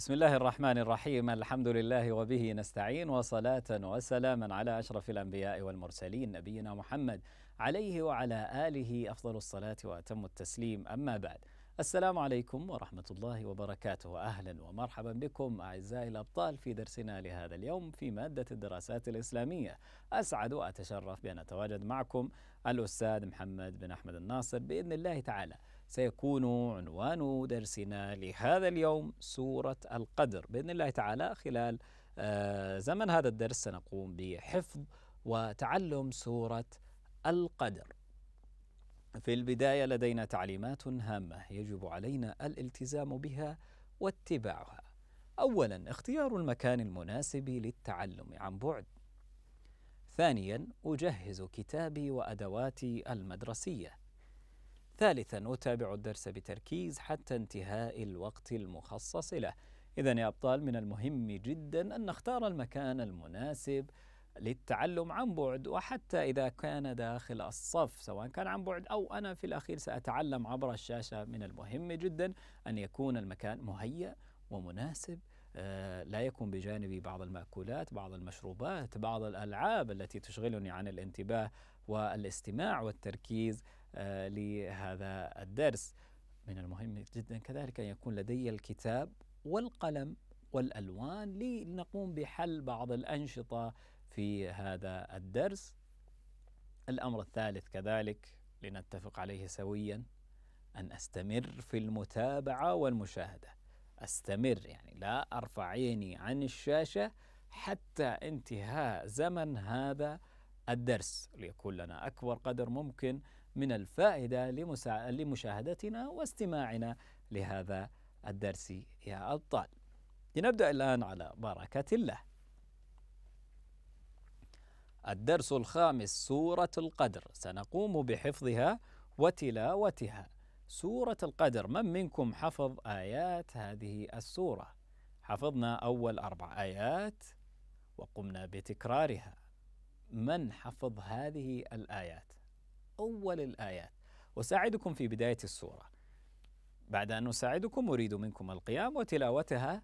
بسم الله الرحمن الرحيم الحمد لله وبه نستعين وصلاة وسلاما على أشرف الأنبياء والمرسلين نبينا محمد عليه وعلى آله أفضل الصلاة وأتم التسليم أما بعد السلام عليكم ورحمة الله وبركاته أهلا ومرحبا بكم أعزائي الأبطال في درسنا لهذا اليوم في مادة الدراسات الإسلامية أسعد وأتشرف بأن أتواجد معكم الأستاذ محمد بن أحمد الناصر بإذن الله تعالى سيكون عنوان درسنا لهذا اليوم سورة القدر بإذن الله تعالى خلال آه، زمن هذا الدرس سنقوم بحفظ وتعلم سورة القدر في البداية لدينا تعليمات هامة يجب علينا الالتزام بها واتباعها أولا اختيار المكان المناسب للتعلم عن بعد ثانيا أجهز كتابي وأدواتي المدرسية ثالثا أتابع الدرس بتركيز حتى انتهاء الوقت المخصص له إذا يا أبطال من المهم جدا أن نختار المكان المناسب للتعلم عن بعد وحتى إذا كان داخل الصف سواء كان عن بعد أو أنا في الأخير سأتعلم عبر الشاشة من المهم جدا أن يكون المكان مهيأ ومناسب آه، لا يكون بجانبي بعض المأكولات بعض المشروبات بعض الألعاب التي تشغلني عن الانتباه والاستماع والتركيز آه، لهذا الدرس من المهم جدا كذلك أن يكون لدي الكتاب والقلم والألوان لنقوم بحل بعض الأنشطة في هذا الدرس الأمر الثالث كذلك لنتفق عليه سويا أن أستمر في المتابعة والمشاهدة أستمر يعني لا أرفع عيني عن الشاشة حتى انتهاء زمن هذا الدرس ليكون لنا أكبر قدر ممكن من الفائدة لمشاهدتنا واستماعنا لهذا الدرس يا أبطال لنبدأ الآن على بركة الله الدرس الخامس سورة القدر سنقوم بحفظها وتلاوتها سورة القدر من منكم حفظ آيات هذه السورة حفظنا أول أربع آيات وقمنا بتكرارها من حفظ هذه الآيات أول الآيات وساعدكم في بداية السورة بعد أن نساعدكم أريد منكم القيام وتلاوتها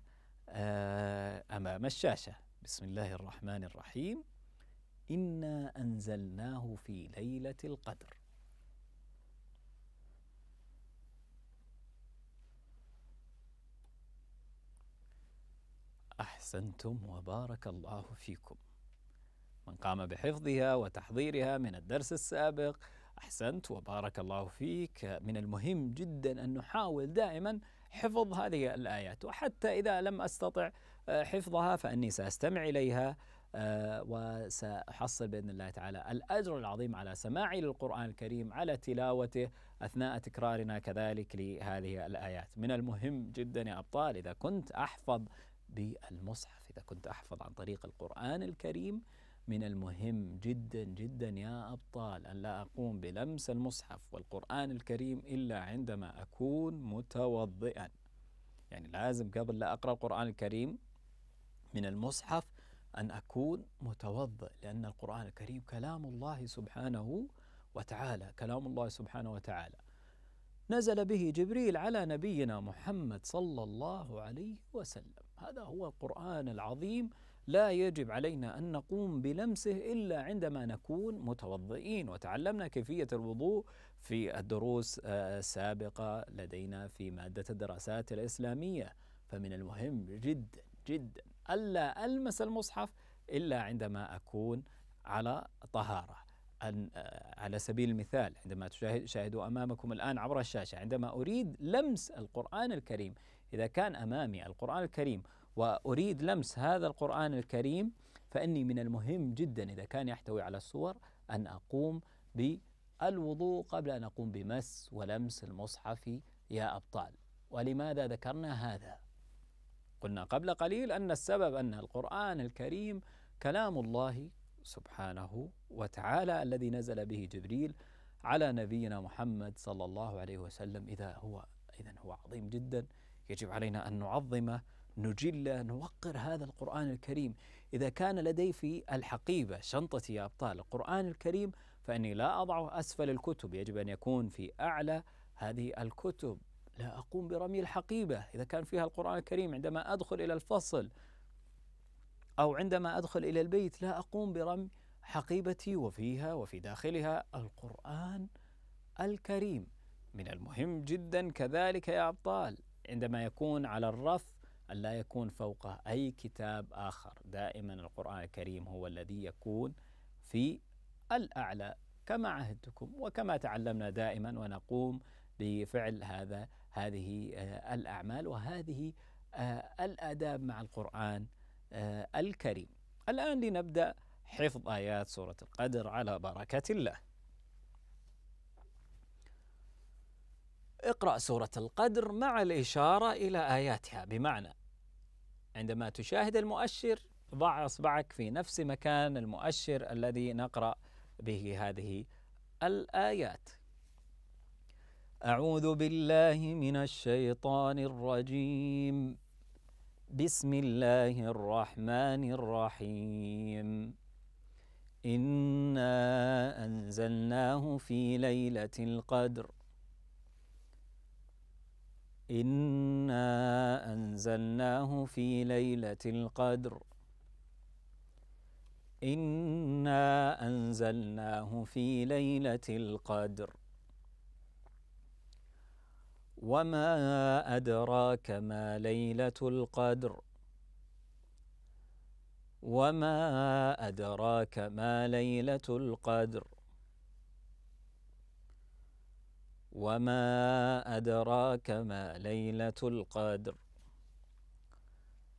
آه، أمام الشاشة بسم الله الرحمن الرحيم إنا أنزلناه في ليلة القدر أحسنتم وبارك الله فيكم من قام بحفظها وتحضيرها من الدرس السابق احسنت وبارك الله فيك من المهم جدا ان نحاول دائما حفظ هذه الايات وحتى اذا لم استطع آه، حفظها فاني ساستمع اليها آه، وساحصل باذن الله تعالى الاجر العظيم على سماعي للقران الكريم على تلاوته اثناء تكرارنا كذلك لهذه الايات من المهم جدا يا ابطال اذا كنت احفظ بالمصحف اذا كنت احفظ عن طريق القران الكريم من المهم جدا جدا يا أبطال أن لا أقوم بلمس المصحف والقرآن الكريم إلا عندما أكون متوضئا يعني لازم قبل لا أقرأ القرآن الكريم من المصحف أن أكون متوضئ لأن القرآن الكريم كلام الله سبحانه وتعالى كلام الله سبحانه وتعالى نزل به جبريل على نبينا محمد صلى الله عليه وسلم هذا هو القرآن العظيم لا يجب علينا أن نقوم بلمسه إلا عندما نكون متوضئين وتعلمنا كيفية الوضوء في الدروس السابقة لدينا في مادة الدراسات الإسلامية فمن المهم جدا جدا ألا ألمس المصحف إلا عندما أكون على طهارة أن على سبيل المثال عندما تشاهدوا أمامكم الآن عبر الشاشة عندما أريد لمس القرآن الكريم إذا كان أمامي القرآن الكريم وأريد لمس هذا القرآن الكريم فإني من المهم جدا إذا كان يحتوي على الصور أن أقوم بالوضوء قبل أن أقوم بمس ولمس المصحف يا أبطال ولماذا ذكرنا هذا؟ قلنا قبل قليل أن السبب أن القرآن الكريم كلام الله سبحانه وتعالى الذي نزل به جبريل على نبينا محمد صلى الله عليه وسلم إذا هو إذا هو عظيم جدا يجب علينا أن نعظمه نجله نوقر هذا القرآن الكريم إذا كان لدي في الحقيبة شنطتي يا أبطال القرآن الكريم فإني لا أضعه أسفل الكتب يجب أن يكون في أعلى هذه الكتب لا أقوم برمي الحقيبة إذا كان فيها القرآن الكريم عندما أدخل إلى الفصل أو عندما أدخل إلى البيت لا أقوم برمي حقيبتي وفيها وفي داخلها القرآن الكريم من المهم جدا كذلك يا أبطال عندما يكون على الرف أن لا يكون فوقه أي كتاب آخر دائما القرآن الكريم هو الذي يكون في الأعلى كما عهدتكم وكما تعلمنا دائما ونقوم بفعل هذا هذه آه، الأعمال وهذه آه، الآداب مع القرآن آه، الكريم الآن لنبدأ حفظ آيات سورة القدر على بركة الله اقرأ سورة القدر مع الإشارة إلى آياتها بمعنى عندما تشاهد المؤشر ضع إصبعك في نفس مكان المؤشر الذي نقرأ به هذه الآيات أعوذ بالله من الشيطان الرجيم بسم الله الرحمن الرحيم إنا أنزلناه في ليلة القدر إنا أنزلناه في ليلة القدر إنا أنزلناه في ليلة القدر وما أدراك ما ليلة القدر وما أدراك ما ليلة القدر وما أدراك ما ليلة القدر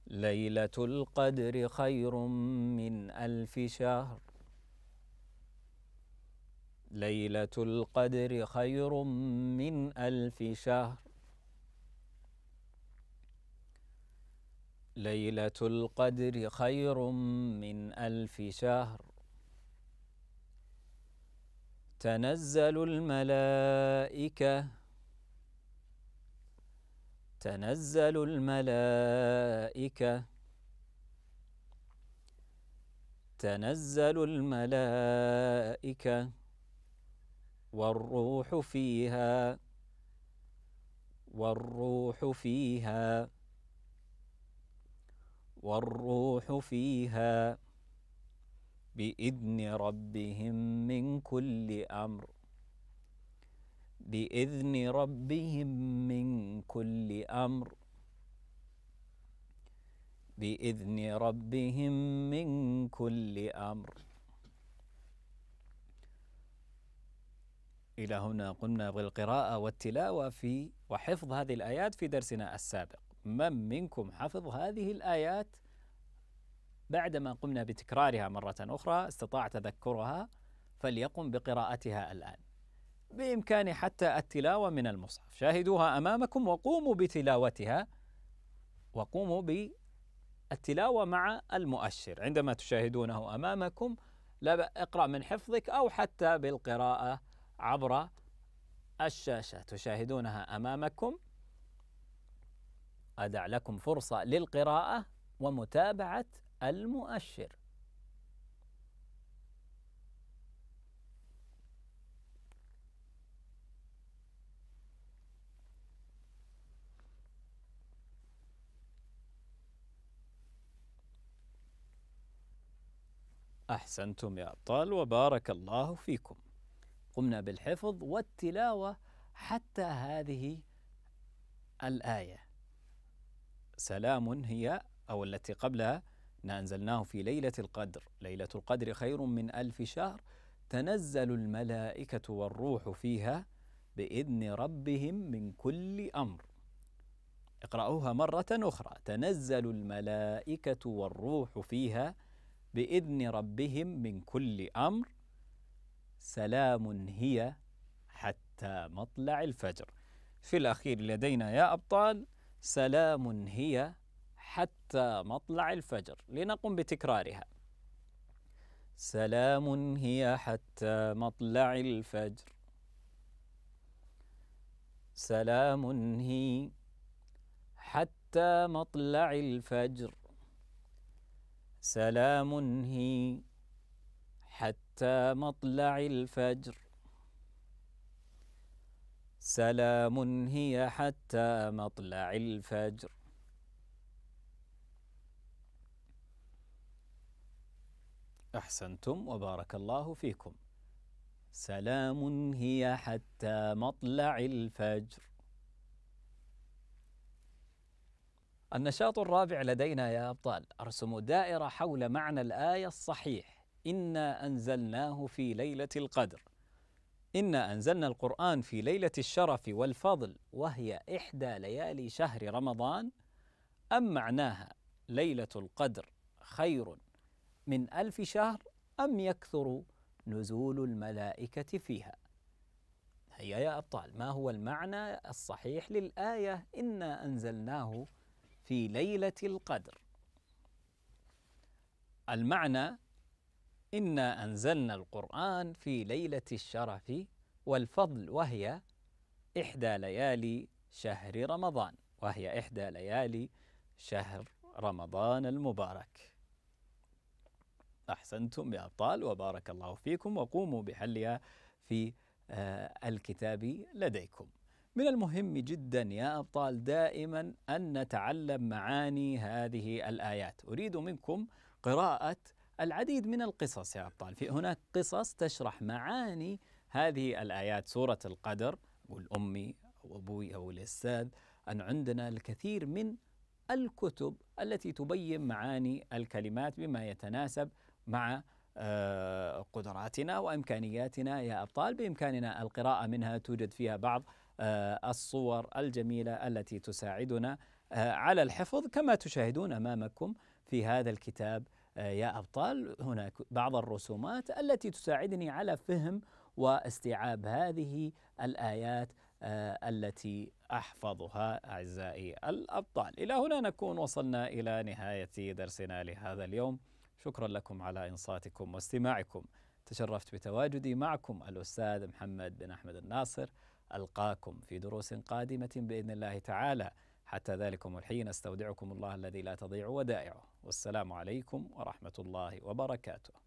ليلة القدر خير من ألف شهر ليلة القدر خير من ألف شهر ليلة القدر خير من ألف شهر تنزل الملائكة تنزل الملائكة تنزل الملائكة والروح فيها والروح فيها والروح فيها بإذن ربهم من كل أمر بإذن ربهم من كل أمر بإذن ربهم من كل أمر إلى هنا قمنا بالقراءة والتلاوة في وحفظ هذه الآيات في درسنا السابق من منكم حفظ هذه الآيات بعدما قمنا بتكرارها مرة أخرى استطاع تذكرها فليقم بقراءتها الآن بإمكان حتى التلاوة من المصحف شاهدوها أمامكم وقوموا بتلاوتها وقوموا بالتلاوة مع المؤشر عندما تشاهدونه أمامكم لا اقرأ من حفظك أو حتى بالقراءة عبر الشاشة تشاهدونها أمامكم أدع لكم فرصة للقراءة ومتابعة المؤشر أحسنتم يا أبطال وبارك الله فيكم قمنا بالحفظ والتلاوة حتى هذه الآية سلام هي أو التي قبلها إنا أنزلناه في ليلة القدر ليلة القدر خير من ألف شهر تنزل الملائكة والروح فيها بإذن ربهم من كل أمر اقرأوها مرة أخرى تنزل الملائكة والروح فيها بإذن ربهم من كل أمر سلام هي حتى مطلع الفجر في الأخير لدينا يا أبطال سلام هي حتى مطلع الفجر لنقم بتكرارها سلام هي حتى مطلع الفجر سلام هي حتى مطلع الفجر سلام هي حتى مطلع الفجر سلام هي حتى مطلع الفجر أحسنتم وبارك الله فيكم سلام هي حتى مطلع الفجر النشاط الرابع لدينا يا أبطال أرسم دائرة حول معنى الآية الصحيح إنا أنزلناه في ليلة القدر إنا أنزلنا القرآن في ليلة الشرف والفضل وهي إحدى ليالي شهر رمضان أم معناها ليلة القدر خير من ألف شهر أم يكثر نزول الملائكة فيها هيا يا أبطال ما هو المعنى الصحيح للآية إنا أنزلناه في ليلة القدر المعنى إنا أنزلنا القرآن في ليلة الشرف والفضل وهي إحدى ليالي شهر رمضان وهي إحدى ليالي شهر رمضان المبارك أحسنتم يا أبطال وبارك الله فيكم وقوموا بحلها في آه، الكتاب لديكم. من المهم جدا يا أبطال دائما أن نتعلم معاني هذه الآيات. أريد منكم قراءة العديد من القصص يا أبطال، في هناك قصص تشرح معاني هذه الآيات سورة القدر أقول أمي أو أبوي أو الأستاذ أن عندنا الكثير من الكتب التي تبين معاني الكلمات بما يتناسب مع آه، قدراتنا وامكانياتنا يا ابطال بامكاننا القراءه منها توجد فيها بعض آه، الصور الجميله التي تساعدنا آه، على الحفظ كما تشاهدون امامكم في هذا الكتاب يا ابطال هناك بعض الرسومات التي تساعدني على فهم واستيعاب هذه الايات التي احفظها اعزائي الابطال الى هنا نكون وصلنا الى نهايه درسنا لهذا اليوم شكرا لكم على إنصاتكم واستماعكم تشرفت بتواجدي معكم الأستاذ محمد بن أحمد الناصر ألقاكم في دروس قادمة بإذن الله تعالى حتى ذلكم الحين استودعكم الله الذي لا تضيع ودائعه والسلام عليكم ورحمة الله وبركاته